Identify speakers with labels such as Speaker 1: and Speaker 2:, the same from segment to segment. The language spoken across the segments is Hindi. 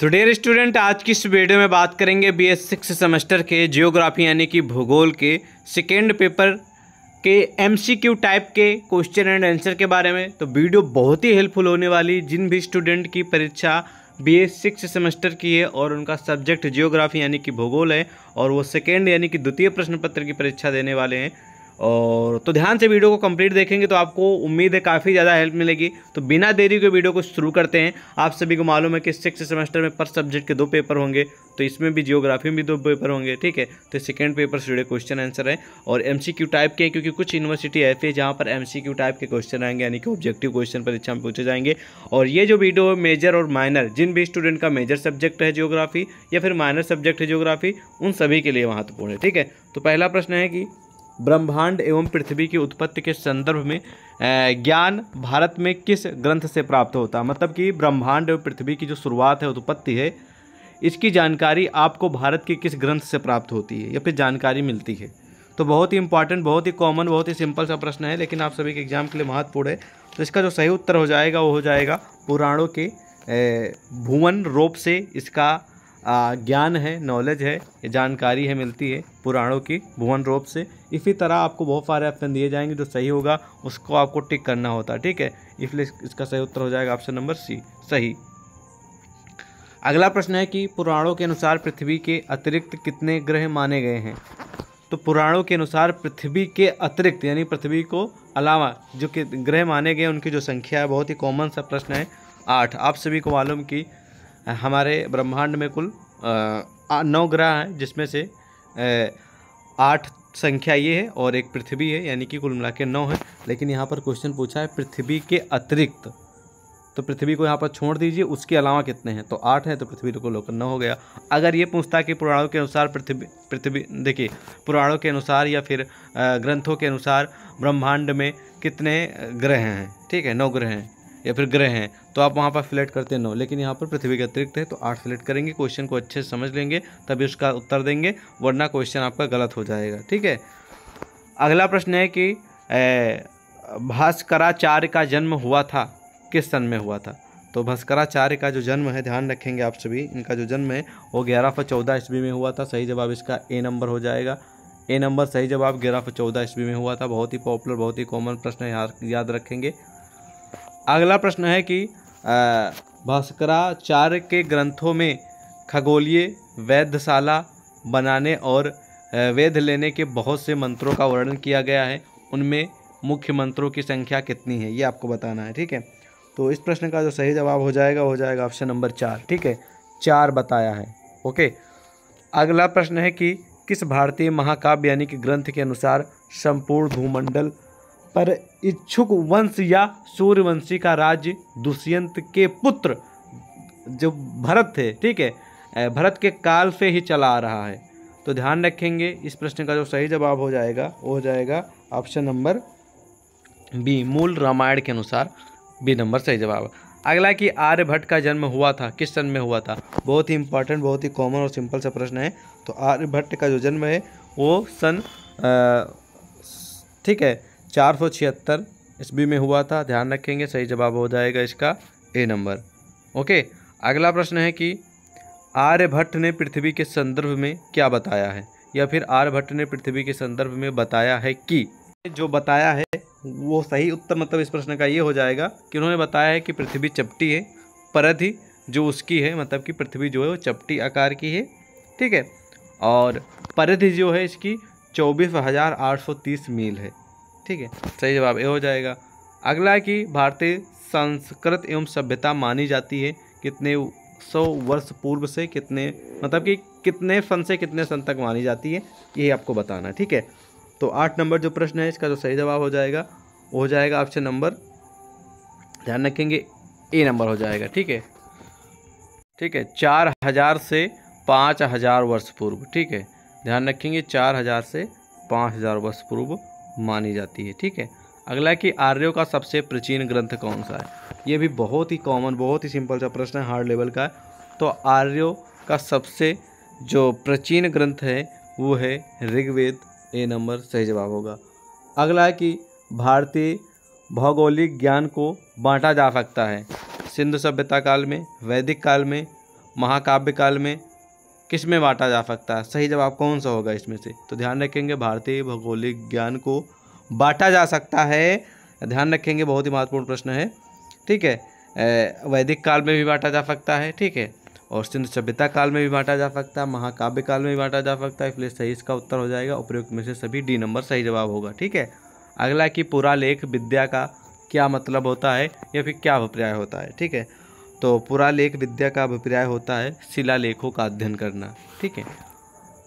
Speaker 1: तो डेयर स्टूडेंट आज की इस वीडियो में बात करेंगे बी एस सिक्स सेमेस्टर के जियोग्राफी यानी कि भूगोल के सेकेंड पेपर के एमसीक्यू टाइप के क्वेश्चन एंड आंसर के बारे में तो वीडियो बहुत ही हेल्पफुल होने वाली जिन भी स्टूडेंट की परीक्षा बी एस सिक्स सेमेस्टर की है और उनका सब्जेक्ट जियोग्राफी यानी कि भूगोल है और वो सेकेंड यानी कि द्वितीय प्रश्न पत्र की परीक्षा देने वाले हैं और तो ध्यान से वीडियो को कंप्लीट देखेंगे तो आपको उम्मीद है काफ़ी ज़्यादा हेल्प मिलेगी तो बिना देरी के वीडियो को शुरू करते हैं आप सभी को मालूम है कि सिक्स सेमेस्टर में पर सब्जेक्ट के दो पेपर होंगे तो इसमें भी जियोग्राफी में भी दो पेपर होंगे ठीक है तो सेकेंड पेपर से जुड़े क्वेश्चन आंसर है और एम टाइप के हैं क्योंकि कुछ यूनिवर्सिटी ऐसी हैं जहाँ पर एम टाइप के क्वेश्चन आएंगे यानी कि ऑब्जेक्टिव क्वेश्चन परीक्षा में पूछे जाएंगे और ये जो वीडियो है मेजर और माइनर जिन भी स्टूडेंट का मेजर सब्जेक्ट है जियोग्राफी या फिर माइनर सब्जेक्ट है जियोग्राफी उन सभी के लिए महत्वपूर्ण है ठीक है तो पहला प्रश्न है कि ब्रह्मांड एवं पृथ्वी की उत्पत्ति के संदर्भ में ज्ञान भारत में किस ग्रंथ से प्राप्त होता है मतलब कि ब्रह्मांड एवं पृथ्वी की जो शुरुआत है उत्पत्ति है इसकी जानकारी आपको भारत के किस ग्रंथ से प्राप्त होती है या फिर जानकारी मिलती है तो बहुत ही इंपॉर्टेंट बहुत ही कॉमन बहुत ही सिंपल सा प्रश्न है लेकिन आप सभी के एग्जाम के लिए महत्वपूर्ण है तो इसका जो सही उत्तर हो जाएगा वो हो जाएगा पुराणों के भुवन रोप से इसका ज्ञान है नॉलेज है जानकारी है मिलती है पुराणों की भुवन रोप से इसी तरह आपको बहुत सारे ऑप्शन दिए जाएंगे जो सही होगा उसको आपको टिक करना होता है ठीक है इसलिए इसका सही उत्तर हो जाएगा ऑप्शन नंबर सी सही अगला प्रश्न है कि पुराणों के अनुसार पृथ्वी के अतिरिक्त कितने ग्रह माने गए हैं तो पुराणों के अनुसार पृथ्वी के अतिरिक्त यानी पृथ्वी को अलावा जो कि ग्रह माने गए उनकी जो संख्या है बहुत ही कॉमन सा प्रश्न है आठ आप सभी को मालूम कि हमारे ब्रह्मांड में कुल नौ ग्रह हैं जिसमें से आठ संख्या ये है और एक पृथ्वी है यानी कि कुल मिला के नौ है लेकिन यहाँ पर क्वेश्चन पूछा है पृथ्वी के अतिरिक्त तो पृथ्वी को यहाँ पर छोड़ दीजिए उसके अलावा कितने हैं तो आठ हैं तो पृथ्वी को लोकर नौ हो गया अगर ये पूछता कि पुराणों के अनुसार पृथ्वी पृथ्वी देखिए पुराणों के अनुसार या फिर ग्रंथों के अनुसार ब्रह्मांड में कितने ग्रह हैं ठीक है नौ ग्रह हैं या फिर ग्रह हैं तो आप वहाँ पर सिलेक्ट करते नौ लेकिन यहाँ पर पृथ्वी के अतिरिक्त है तो आठ फिलेक्ट करेंगे क्वेश्चन को अच्छे से समझ लेंगे तभी उसका उत्तर देंगे वरना क्वेश्चन आपका गलत हो जाएगा ठीक है अगला प्रश्न है कि भास्कराचार्य का जन्म हुआ था किस सन में हुआ था तो भास्कराचार्य का जो जन्म है ध्यान रखेंगे आप सभी इनका जो जन्म है वो ग्यारह सौ चौदह ईस्वी में हुआ था सही जवाब इसका ए नंबर हो जाएगा ए नंबर सही जवाब ग्यारह सौ चौदह ईस्वी में हुआ था बहुत ही पॉपुलर बहुत ही कॉमन प्रश्न याद रखेंगे अगला प्रश्न है कि भास्कराचार्य के ग्रंथों में खगोलीय वैधशाला बनाने और वेद लेने के बहुत से मंत्रों का वर्णन किया गया है उनमें मुख्य मंत्रों की संख्या कितनी है ये आपको बताना है ठीक है तो इस प्रश्न का जो सही जवाब हो जाएगा हो जाएगा ऑप्शन नंबर चार ठीक है चार बताया है ओके अगला प्रश्न है कि किस भारतीय महाकाव्य यानी कि ग्रंथ के अनुसार संपूर्ण भूमंडल पर इच्छुक वंश या सूर्यवंशी का राज्य दुष्यंत के पुत्र जो भरत थे ठीक है भरत के काल से ही चला आ रहा है तो ध्यान रखेंगे इस प्रश्न का जो सही जवाब हो जाएगा वो हो जाएगा ऑप्शन नंबर बी मूल रामायण के अनुसार बी नंबर सही जवाब अगला कि आर्यभट्ट का जन्म हुआ था किस सन में हुआ था बहुत ही इंपॉर्टेंट बहुत ही कॉमन और सिंपल सा प्रश्न है तो आर्यभट्ट का जो जन्म है वो सन ठीक है चार सौ छिहत्तर ईस्वी में हुआ था ध्यान रखेंगे सही जवाब हो जाएगा इसका ए नंबर ओके अगला प्रश्न है कि आर्यभट्ट ने पृथ्वी के संदर्भ में क्या बताया है या फिर आर्यभट्ट ने पृथ्वी के संदर्भ में बताया है कि जो बताया है वो सही उत्तर मतलब इस प्रश्न का ये हो जाएगा कि उन्होंने बताया है कि पृथ्वी चपटी है परधि जो उसकी है मतलब कि पृथ्वी जो है वो चपटी आकार की है ठीक है और परिधि जो है इसकी चौबीस हज़ार आठ सौ तीस मील है ठीक है सही जवाब ये हो जाएगा अगला है कि भारतीय संस्कृत एवं सभ्यता मानी जाती है कितने सौ वर्ष पूर्व से कितने मतलब कि कितने सन से कितने सन तक मानी जाती है ये आपको बताना ठीक है तो आठ नंबर जो प्रश्न है इसका जो सही जवाब हो जाएगा वो हो जाएगा ऑप्शन नंबर ध्यान रखेंगे ए नंबर हो जाएगा ठीक है ठीक है चार हज़ार से पाँच हज़ार वर्ष पूर्व ठीक है ध्यान रखेंगे चार हज़ार से पाँच हज़ार वर्ष पूर्व मानी जाती है ठीक है अगला है कि आर्यों का सबसे प्राचीन ग्रंथ कौन सा है ये भी बहुत ही कॉमन बहुत ही सिंपल सा प्रश्न है हार्ड लेवल का तो आर्यों का सबसे जो प्राचीन ग्रंथ है वो है ऋग्वेद ए नंबर सही जवाब होगा अगला है कि भारतीय भौगोलिक ज्ञान को बांटा जा सकता है सिंधु सभ्यता काल में वैदिक काल में महाकाव्य काल में किस में बांटा जा सकता है सही जवाब कौन सा होगा इसमें से तो ध्यान रखेंगे भारतीय भौगोलिक ज्ञान को बांटा जा सकता है ध्यान रखेंगे बहुत ही महत्वपूर्ण प्रश्न है ठीक है वैदिक काल में भी बांटा जा सकता है ठीक है और सिंधु सभ्यता काल में भी बांटा जा सकता है महाकाव्य काल में भी बांटा जा सकता है इसलिए सही इसका उत्तर हो जाएगा उपयुक्त में से सभी डी नंबर सही जवाब होगा ठीक है अगला कि पुरालेख विद्या का क्या मतलब होता है या फिर क्या अभिप्राय होता है ठीक है तो पुरालेख विद्या का अभिप्राय होता है शिलालेखों का अध्ययन करना ठीक है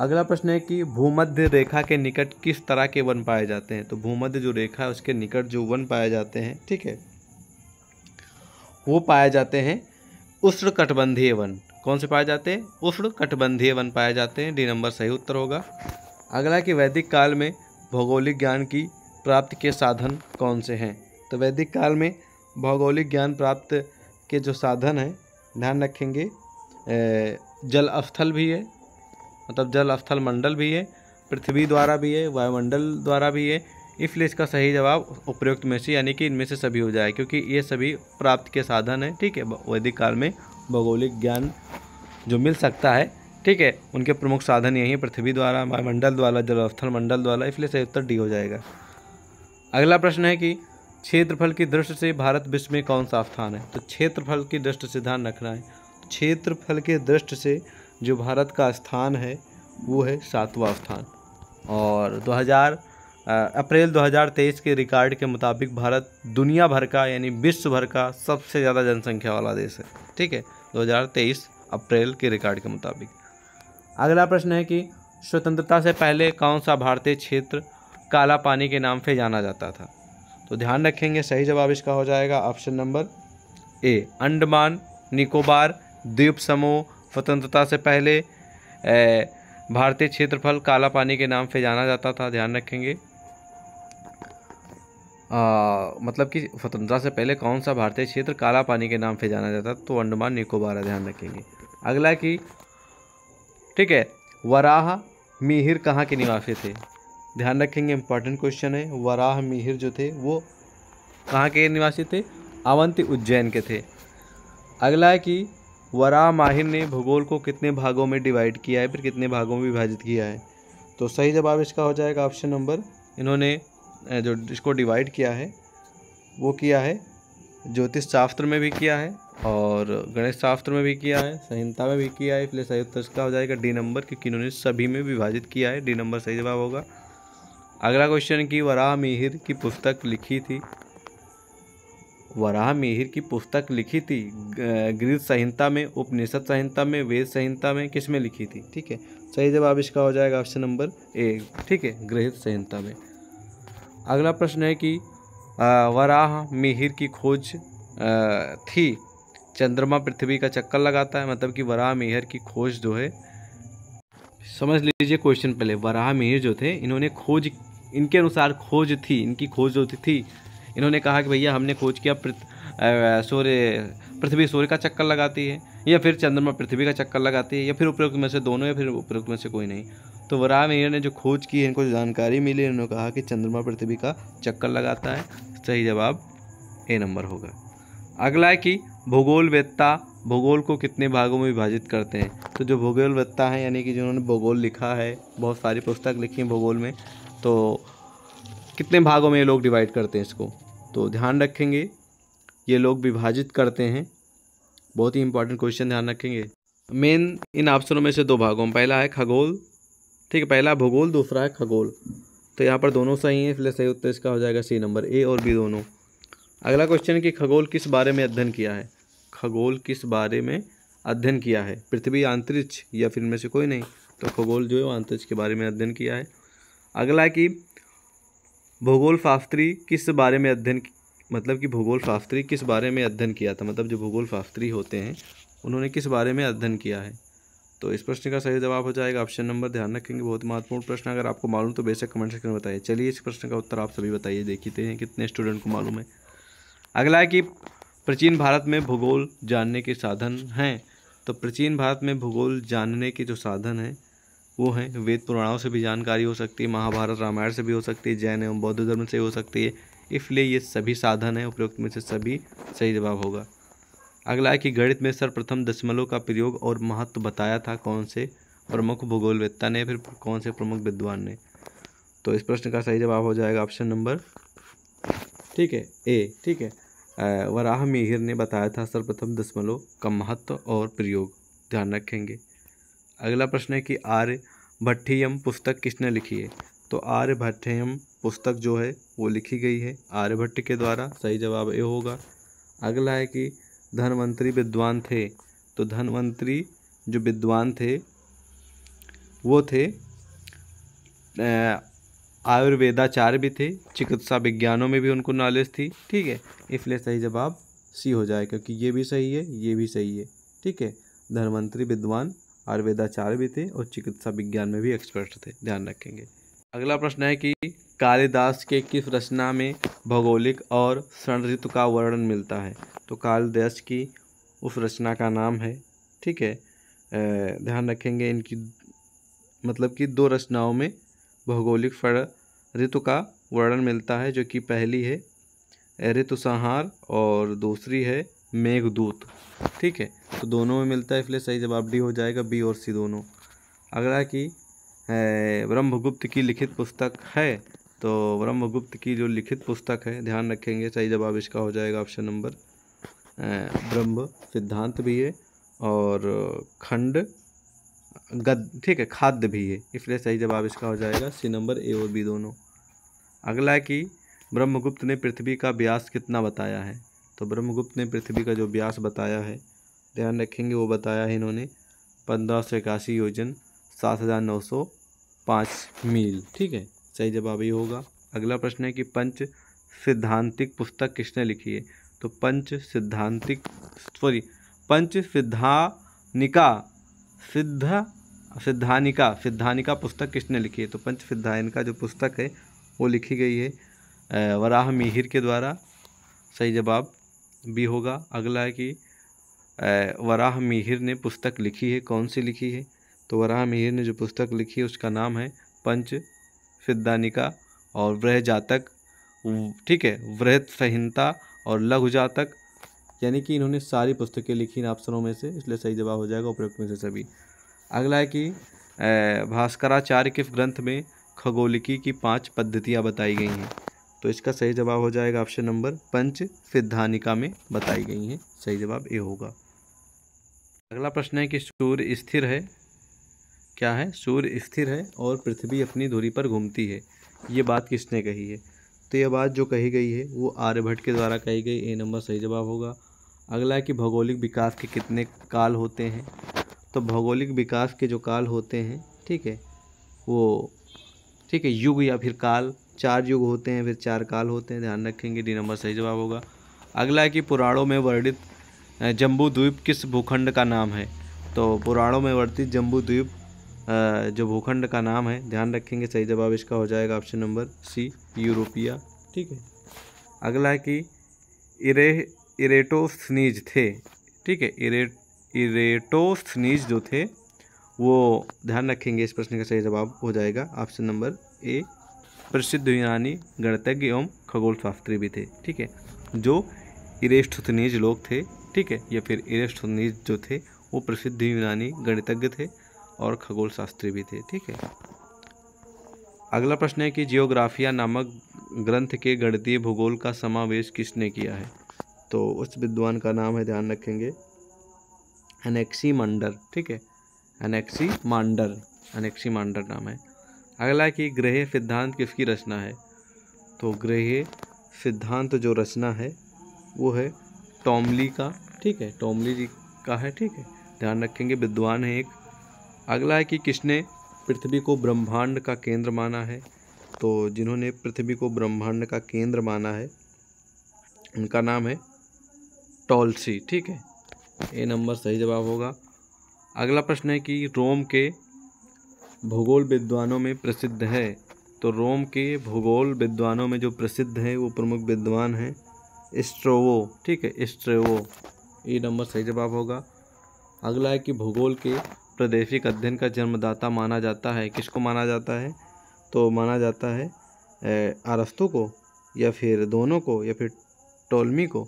Speaker 1: अगला प्रश्न है कि भूमध्य रेखा के निकट किस तरह के वन पाए जाते हैं तो भूमध्य जो रेखा है उसके निकट जो वन पाए जाते हैं ठीक है वो पाए जाते हैं उष्ण कटबंधीय वन कौन से पाए जाते हैं उष्ण कटबंधीय वन पाए जाते हैं डी नंबर सही उत्तर होगा अगला कि वैदिक काल में भौगोलिक ज्ञान की प्राप्ति के साधन कौन से हैं तो वैदिक काल में भौगोलिक ज्ञान प्राप्त के जो साधन हैं ध्यान रखेंगे जल अस्थल भी है मतलब जल अस्थल मंडल भी है पृथ्वी द्वारा भी है वायुमंडल द्वारा भी है इसलिए इसका सही जवाब उपयुक्त में से यानी कि इनमें से सभी हो जाए क्योंकि ये सभी प्राप्त के साधन हैं ठीक है वैदिक काल में भौगोलिक ज्ञान जो मिल सकता है ठीक है उनके प्रमुख साधन यही है पृथ्वी द्वारा वायुमंडल द्वारा जल अस्थल मंडल द्वारा इसलिए सही उत्तर डी हो जाएगा अगला प्रश्न है कि क्षेत्रफल की दृष्टि से भारत विश्व में कौन सा स्थान है तो क्षेत्रफल की दृष्टि से ध्यान रखना है तो क्षेत्रफल के दृष्टि से जो भारत का स्थान है वो है सातवां स्थान और 2000 अप्रैल 2023 के रिकॉर्ड के मुताबिक भारत दुनिया भर का यानी विश्व भर का सबसे ज़्यादा जनसंख्या वाला देश है ठीक है 2023 अप्रैल के रिकॉर्ड के मुताबिक अगला प्रश्न है कि स्वतंत्रता से पहले कौन सा भारतीय क्षेत्र काला पानी के नाम से जाना जाता था तो ध्यान रखेंगे सही जवाब इसका हो जाएगा option number A Andaman Nicobar द्वीप समूह स्वतंत्रता से पहले भारतीय क्षेत्रफल काला पानी के नाम से जाना जाता था ध्यान रखेंगे आ, मतलब कि स्वतंत्रता से पहले कौन सा भारतीय क्षेत्र काला पानी के नाम से जाना जाता तो अंडमान निकोबार ध्यान रखेंगे अगला कि ठीक है वराह मिहिर कहाँ के निवासी थे ध्यान रखेंगे इंपॉर्टेंट क्वेश्चन है वराह मिहिर जो थे वो कहाँ के निवासी थे अवंती उज्जैन के थे अगला है कि वराह माहिर ने भूगोल को कितने भागों में डिवाइड किया है फिर कितने भागों में विभाजित किया है तो सही जवाब इसका हो जाएगा ऑप्शन नंबर इन्होंने जो इसको डिवाइड किया है वो किया है ज्योतिष शास्त्र में भी किया है और गणेश शास्त्र में भी किया है संहिता में भी किया है इसलिए सही उत्तर इसका हो जाएगा डी नंबर क्योंकि इन्होंने सभी में विभाजित किया है डी नंबर सही जवाब होगा अगला क्वेश्चन की वराह मिहिर की पुस्तक लिखी थी वराह मिहिर की पुस्तक लिखी थी गृह संहिता में उपनिषद संहिता में वेद संहिता में किस में लिखी थी ठीक है सही जवाब इसका हो जाएगा ऑप्शन नंबर ए ठीक है गृह संहिता में अगला प्रश्न है कि वराह मिहिर की खोज थी चंद्रमा पृथ्वी का चक्कर लगाता है मतलब कि वराह मिहिर की खोज जो है समझ लीजिए क्वेश्चन पहले वराह मिहिर जो थे इन्होंने खोज इनके अनुसार खोज थी इनकी खोज जो थी इन्होंने कहा कि भैया हमने खोज किया सूर्य पृथ्वी सूर्य का चक्कर लगाती है या फिर चंद्रमा पृथ्वी का चक्कर लगाती है या फिर उपयुक्त में से दोनों या फिर उपयुक्त में से कोई नहीं तो वराह मेहर ने जो खोज की है इनको जानकारी मिली इन्होंने कहा कि चंद्रमा पृथ्वी का चक्कर लगाता है सही जवाब ए नंबर होगा अगला है कि भूगोल वेत्ता भूगोल को कितने भागों में विभाजित करते हैं तो जो भूगोल वेत्ता है यानी कि जिन्होंने भूगोल लिखा है बहुत सारी पुस्तक लिखी है भूगोल में तो कितने भागों में ये लोग डिवाइड करते हैं इसको तो ध्यान रखेंगे ये लोग विभाजित करते हैं बहुत ही इंपॉर्टेंट क्वेश्चन ध्यान रखेंगे मेन इन ऑप्शनों में से दो भागों में पहला है खगोल ठीक है पहला भूगोल दूसरा है खगोल तो यहाँ पर दोनों सही हैं इसलिए सही उत्तर इसका हो जाएगा सी नंबर ए और बी दोनों अगला क्वेश्चन है कि खगोल किस बारे में अध्ययन किया है खगोल किस बारे में अध्ययन किया है पृथ्वी अंतरिक्ष या फिर में से कोई नहीं तो खगोल जो है वो अंतरिक्ष के बारे में अध्ययन किया है अगला कि भूगोल शास्त्री किस बारे में अध्ययन मतलब कि भूगोल शास्त्री किस बारे में अध्ययन किया था मतलब जो भूगोल शास्त्री होते हैं उन्होंने किस बारे में अध्ययन किया है तो इस प्रश्न का सही जवाब हो जाएगा ऑप्शन नंबर ध्यान रखेंगे बहुत महत्वपूर्ण प्रश्न अगर आपको मालूम तो बेशक कमेंट सेक्शन में बताइए चलिए इस प्रश्न का उत्तर आप सभी बताइए देखते हैं कितने स्टूडेंट को मालूम है अगला है कि प्राचीन भारत में भूगोल जानने के साधन हैं तो प्राचीन भारत में भूगोल जानने के जो साधन हैं वो हैं वेद पुराणों से भी जानकारी हो सकती है महाभारत रामायण से भी हो सकती है जैन एवं बौद्ध धर्म से हो सकती है इसलिए ये सभी साधन हैं उपयुक्त में से सभी सही जवाब होगा अगला है कि गणित में सर्वप्रथम दशमलव का प्रयोग और महत्व बताया था कौन से प्रमुख भूगोलवेत्ता ने फिर कौन से प्रमुख विद्वान ने तो इस प्रश्न का सही जवाब हो जाएगा ऑप्शन नंबर ठीक है ए ठीक है वराह मिहिर ने बताया था सर्वप्रथम दशमलव का महत्व और प्रयोग ध्यान रखेंगे अगला प्रश्न है कि आर्य भट्टियम पुस्तक किसने लिखी है तो आर्य भट्टियम पुस्तक जो है वो लिखी गई है आर्यभट्ट के द्वारा सही जवाब ये होगा अगला है कि धनवंतरी विद्वान थे तो धनवंतरी जो विद्वान थे वो थे आयुर्वेदाचार्य भी थे चिकित्सा विज्ञानों में भी उनको नॉलेज थी ठीक है इसलिए सही जवाब सी हो जाए क्योंकि ये भी सही है ये भी सही है ठीक है धनवंतरी विद्वान आयुर्वेदाचार्य भी थे और चिकित्सा विज्ञान में भी एक्सपर्ट थे ध्यान रखेंगे अगला प्रश्न है कि कालिदास के किस रचना में भौगोलिक और षणऋतु ऋतु का वर्णन मिलता है तो कालिदास की उस रचना का नाम है ठीक है ध्यान रखेंगे इनकी मतलब कि दो रचनाओं में भौगोलिक षण ऋतु का वर्णन मिलता है जो कि पहली है ऋतु संहार और दूसरी है मेघदूत ठीक है तो दोनों में मिलता है इसलिए सही जवाब डी हो जाएगा बी और सी दोनों अगला कि ब्रह्मगुप्त की लिखित पुस्तक है तो ब्रह्मगुप्त की जो लिखित पुस्तक है ध्यान रखेंगे सही जवाब इसका हो जाएगा ऑप्शन नंबर ब्रह्म सिद्धांत भी है और खंड गद ठीक है खाद्य भी है इसलिए सही जवाब इसका हो जाएगा सी नंबर ए और बी दोनों अगला कि ब्रह्मगुप्त ने पृथ्वी का व्यास कितना बताया है तो ब्रह्मगुप्त ने पृथ्वी का जो व्यास बताया है ध्यान रखेंगे वो बताया है इन्होंने पंद्रह सौ इक्यासी योजन सात हज़ार नौ सौ पाँच मील ठीक है सही जवाब ये होगा अगला प्रश्न है कि पंच सिद्धांतिक पुस्तक किसने लिखी है तो पंच सिद्धांतिक सॉरी पंच सिद्धानिका सिद्ध सिद्धानिका सिद्धानिका पुस्तक किसने लिखी है तो पंच का जो पुस्तक है वो लिखी गई है वराह मिहिर के द्वारा सही जवाब भी होगा अगला है कि वराह मिहिर ने पुस्तक लिखी है कौन सी लिखी है तो वराह मिहिर ने जो पुस्तक लिखी है उसका नाम है पंच फिद्दानिका और वृह जातक ठीक है वृहत संहिता और लघु जातक यानी कि इन्होंने सारी पुस्तकें लिखी इन अफसरों में से इसलिए सही जवाब हो जाएगा उपयुक्त में से सभी अगला है कि भास्कराचार्य के ग्रंथ में खगोलिकी की पांच पद्धतियां बताई गई हैं तो इसका सही जवाब हो जाएगा ऑप्शन नंबर पंच सिद्धानिका में बताई गई हैं सही जवाब ए होगा अगला प्रश्न है कि सूर्य स्थिर है क्या है सूर्य स्थिर है और पृथ्वी अपनी दूरी पर घूमती है ये बात किसने कही है तो यह बात जो कही गई है वो आर्यभट्ट के द्वारा कही गई ए नंबर सही जवाब होगा अगला है कि भौगोलिक विकास के कितने काल होते हैं तो भौगोलिक विकास के जो काल होते हैं ठीक है वो ठीक है युग या फिर काल चार युग होते हैं फिर चार काल होते हैं ध्यान रखेंगे डी नंबर सही जवाब होगा अगला है कि पुराणों में वर्णित जम्बू द्वीप किस भूखंड का नाम है तो पुराणों में वर्णित जम्बू द्वीप जो भूखंड का नाम है ध्यान रखेंगे सही जवाब इसका हो जाएगा ऑप्शन नंबर सी यूरोपिया ठीक है अगला है कि इरे इरेटोस्नीज थे ठीक है इरे इरेटोस्नीज जो थे वो ध्यान रखेंगे इस प्रश्न का सही जवाब हो जाएगा ऑप्शन नंबर ए प्रसिद्ध यूनानी गणतज्ञ एवं खगोल शास्त्री भी थे ठीक है जो इरेष्ठनीज लोग थे ठीक है या फिर इरेष्ठनीज जो थे वो प्रसिद्ध यूनानी गणितज्ञ थे और खगोल शास्त्री भी थे ठीक है अगला प्रश्न है कि जियोग्राफिया नामक ग्रंथ के गणितीय भूगोल का समावेश किसने किया है तो उस विद्वान का नाम है ध्यान रखेंगे एनेक्सी मांडर ठीक है एनेक्सी मांडर एनेक्सी मांडर नाम है अगला कि ग्रह सिद्धांत किसकी रचना है तो ग्रह सिद्धांत जो रचना है वो है टॉमली का ठीक है टॉमली जी का है ठीक है ध्यान रखेंगे विद्वान है एक अगला है कि किसने पृथ्वी को ब्रह्मांड का केंद्र माना है तो जिन्होंने पृथ्वी को ब्रह्मांड का केंद्र माना है उनका नाम है टॉलसी ठीक है ए नंबर सही जवाब होगा अगला प्रश्न है कि रोम के भूगोल विद्वानों में प्रसिद्ध है तो रोम के भूगोल विद्वानों में जो प्रसिद्ध है वो प्रमुख विद्वान हैं इस्ट्रोवो ठीक है स्ट्रेवो ये नंबर सही जवाब होगा अगला है कि भूगोल के प्रदेशिक अध्ययन का जन्मदाता माना जाता है किसको माना जाता है तो माना जाता है अरस्तु को या फिर दोनों को या फिर टोलमी को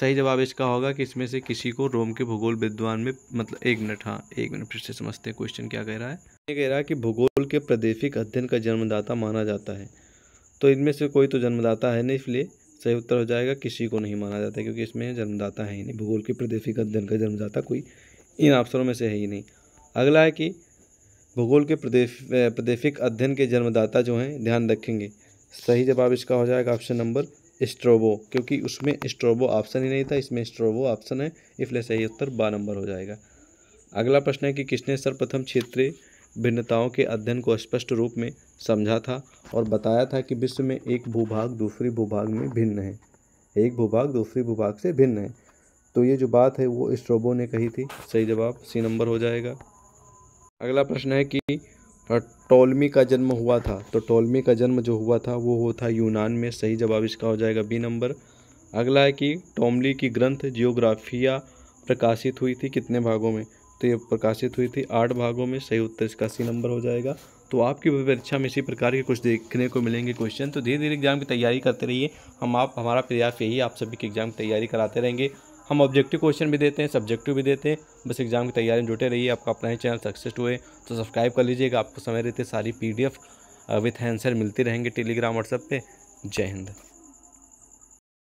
Speaker 1: सही जवाब इसका होगा कि इसमें से किसी को रोम के भूगोल विद्वान में मतलब एक मिनट हाँ एक मिनट फिर से समझते हैं क्वेश्चन क्या कह रहा है कह रहा कि भूगोल के प्रादेशिक अध्ययन का जन्मदाता माना जाता है तो इनमें से कोई तो जन्मदाता है नहीं इसलिए सही उत्तर हो जाएगा किसी को नहीं माना जाता क्योंकि इसमें जन्मदाता है ही नहीं भूगोल के प्रादेशिक अध्ययन का जन्मदाता कोई इन अवसरों में से है ही नहीं अगला है कि भूगोल के प्रदेश प्रादेशिक अध्ययन के जन्मदाता जो हैं ध्यान रखेंगे सही जवाब इसका हो जाएगा ऑप्शन नंबर स्ट्रोबो क्योंकि उसमें स्ट्रोबो ऑप्शन ही नहीं था इसमें स्ट्रोबो ऑप्शन है इसलिए सही उत्तर बारह नंबर हो जाएगा अगला प्रश्न है कि किसने सर्वप्रथम क्षेत्रीय भिन्नताओं के अध्ययन को स्पष्ट रूप में समझा था और बताया था कि विश्व में एक भूभाग दूसरी भूभाग में भिन्न है एक भूभाग दूसरी भूभाग से भिन्न है तो ये जो बात है वो स्ट्रोबो ने कही थी सही जवाब सी नंबर हो जाएगा अगला प्रश्न है कि टोलमी का जन्म हुआ था तो टोलमी का जन्म जो हुआ था वो हुआ था यूनान में सही जवाब इसका हो जाएगा बी नंबर अगला है कि टोमली की ग्रंथ जियोग्राफिया प्रकाशित हुई थी कितने भागों में तो ये प्रकाशित हुई थी आठ भागों में सही उत्तर इसका अस्सी नंबर हो जाएगा तो आपकी परीक्षा में इसी प्रकार के कुछ देखने को मिलेंगे क्वेश्चन तो धीरे धीरे एग्जाम की तैयारी करते रहिए हम आप हमारा प्रयास यही आप सभी की एग्जाम की तैयारी कराते रहेंगे हम ऑब्जेक्टिव क्वेश्चन भी देते हैं सब्जेक्टिव भी देते हैं बस एग्जाम की तैयारी में जुटे रहिए आपका अपना ही चैनल सक्सेस हुए तो सब्सक्राइब कर लीजिएगा आपको समय रहते सारी पी डी विथ आंसर मिलती रहेंगे टेलीग्राम व्हाट्सएप पर जय हिंद